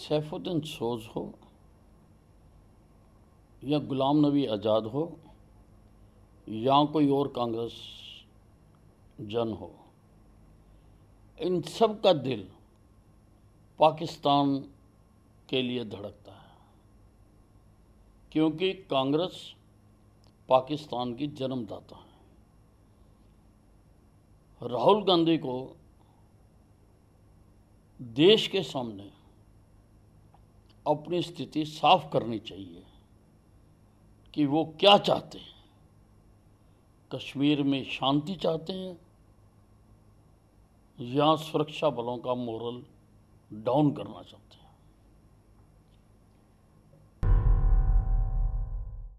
सैफुद्दीन सोज हो या गुलाम नबी आज़ाद हो या कोई और कांग्रेस जन हो इन सब का दिल पाकिस्तान के लिए धड़कता है क्योंकि कांग्रेस पाकिस्तान की जन्मदाता है राहुल गांधी को देश के सामने अपनी स्थिति साफ करनी चाहिए कि वो क्या चाहते हैं कश्मीर में शांति चाहते हैं या सुरक्षा बलों का मोरल डाउन करना चाहते हैं